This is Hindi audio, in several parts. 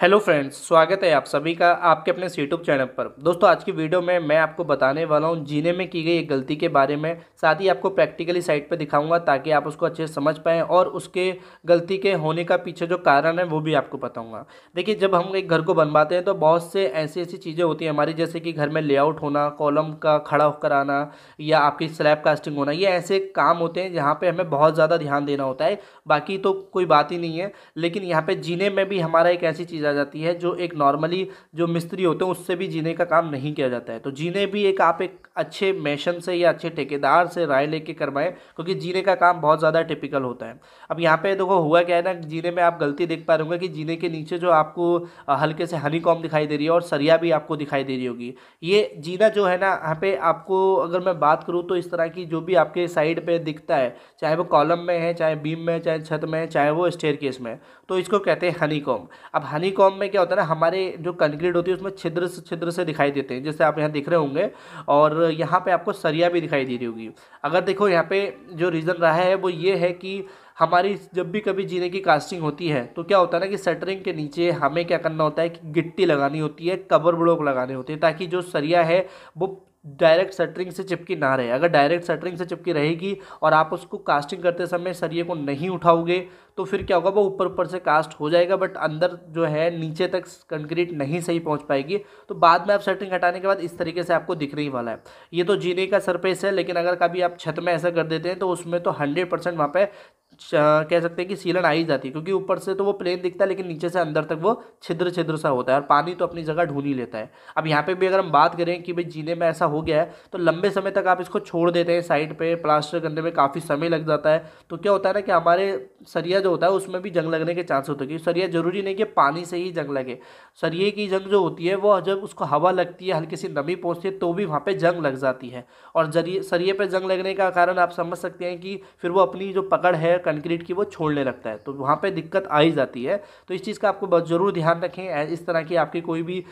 हेलो फ्रेंड्स स्वागत है आप सभी का आपके अपने यूट्यूब चैनल पर दोस्तों आज की वीडियो में मैं आपको बताने वाला हूं जीने में की गई एक गलती के बारे में साथ ही आपको प्रैक्टिकली साइट पर दिखाऊंगा ताकि आप उसको अच्छे से समझ पाएँ और उसके गलती के होने का पीछे जो कारण है वो भी आपको बताऊँगा देखिए जब हम एक घर को बनवाते हैं तो बहुत से ऐसी ऐसी चीज़ें होती हैं हमारी जैसे कि घर में लेआउट होना कॉलम का खड़ा होकर आना या आपकी स्लैब कास्टिंग होना ये ऐसे काम होते हैं जहाँ पर हमें बहुत ज़्यादा ध्यान देना होता है बाकी तो कोई बात ही नहीं है लेकिन यहाँ पर जीने में भी हमारा एक ऐसी चीज़ चीज़ आ जाती है जो एक नॉर्मली जो मिस्त्री होते हैं उससे भी जीने का काम नहीं किया जाता है तो जीने भी एक आप एक अच्छे मैशन से या अच्छे ठेकेदार से राय लेके करवाएं क्योंकि जीने का काम बहुत ज़्यादा टिपिकल होता है अब यहाँ पे देखो हुआ क्या है ना जीने में आप गलती देख पा रहे होंगे कि जीने के नीचे जो आपको हल्के से हनी दिखाई दे रही है और सरिया भी आपको दिखाई दे रही होगी ये जीना जो है ना यहाँ पे आपको अगर मैं बात करूँ तो इस तरह की जो भी आपके साइड पर दिखता है चाहे वो कॉलम में है चाहे बीम में चाहे छत में चाहे वो स्टेयर केस में तो इसको कहते हैं हनी अब हनी कॉम में क्या होता है ना हमारे जो कंक्रीट होती है उसमें छिद्र से छिद्र से दिखाई देते हैं जैसे आप यहाँ दिख रहे होंगे और यहाँ पे आपको सरिया भी दिखाई दे रही होगी अगर देखो यहाँ पे जो रीज़न रहा है वो ये है कि हमारी जब भी कभी जीने की कास्टिंग होती है तो क्या होता है ना कि सेटरिंग के नीचे हमें क्या करना होता है कि गिट्टी लगानी होती है कबर ब्लॉक लगाने होते हैं ताकि जो सरिया है वो डायरेक्ट सटरिंग से चिपकी ना रहे अगर डायरेक्ट सटरिंग से चिपकी रहेगी और आप उसको कास्टिंग करते समय सरिये को नहीं उठाओगे तो फिर क्या होगा वो ऊपर ऊपर से कास्ट हो जाएगा बट अंदर जो है नीचे तक कंक्रीट नहीं सही पहुंच पाएगी तो बाद में आप सटरिंग हटाने के बाद इस तरीके से आपको दिखने ही वाला है ये तो जीने का सरफेस है लेकिन अगर कभी आप छत में ऐसा कर देते हैं तो उसमें तो हंड्रेड परसेंट वहाँ पर कह सकते हैं कि सीलन आई जाती है क्योंकि ऊपर से तो वो प्लेन दिखता है लेकिन नीचे से अंदर तक वो छिद्र छिद्र सा होता है और पानी तो अपनी जगह ढूंढ ही लेता है अब यहाँ पे भी अगर हम बात करें कि भाई जीने में ऐसा हो गया है तो लंबे समय तक आप इसको छोड़ देते हैं साइड पर प्लास्टर करने में काफ़ी समय लग जाता है तो क्या होता है ना कि हमारे सरिया जो होता है उसमें भी जंग लगने के चांस होते हैं क्योंकि सरिया ज़रूरी नहीं कि पानी से ही जंग लगे सरिये की जंग जो होती है वो जब उसको हवा लगती है हल्की सी नमी पहुँचती है तो भी वहाँ पर जंग लग जाती है और जरिए सरिए पर जंग लगने का कारण आप समझ सकते हैं कि फिर वो अपनी जो पकड़ है कंक्रीट की वो छोड़ने लगता है तो वहाँ पर दिक्कत आ ही जाती है तो इस चीज़ का आपको ज़रूर ध्यान रखें इस तरह की आपकी कोई भी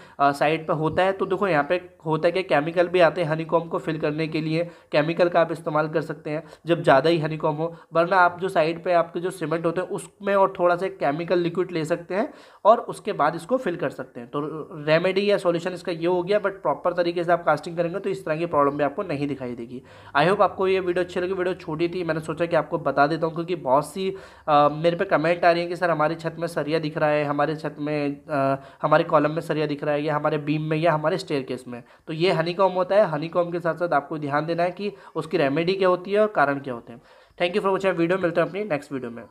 साइड पर होता है तो देखो यहाँ पर होता है कि केमिकल भी आते हैं हनी को फिल करने के लिए केमिकल का आप इस्तेमाल कर सकते हैं जब ज़्यादा ही हनी हो वरना आप जो साइड पर आपके जो सीमेंट होते हैं उसमें और थोड़ा सा केमिकल लिक्विड ले सकते हैं और उसके बाद इसको फिल कर सकते हैं तो रेमेडी या सॉल्यूशन इसका ये हो गया बट प्रॉपर तरीके से आप कास्टिंग करेंगे तो इस तरह की प्रॉब्लम भी आपको नहीं दिखाई देगी आई होप आपको ये वीडियो अच्छी लगी वीडियो छोटी थी मैंने सोचा कि आपको बता देता हूँ क्योंकि बहुत सी आ, मेरे पे कमेंट आ रही है कि सर हमारी छत में सरिया दिख रहा है हमारे छत में आ, हमारे कॉलम में सरिया दिख रहा है या हमारे बीम में या हमारे स्टेयर में तो ये हनीकॉम होता है हनीकॉम के साथ साथ आपको ध्यान देना है कि उसकी रेमेडी क्या होती है और कारण क्या होते हैं thank you for watching video मिलते हैं अपनी नेक्स्ट वीडियो में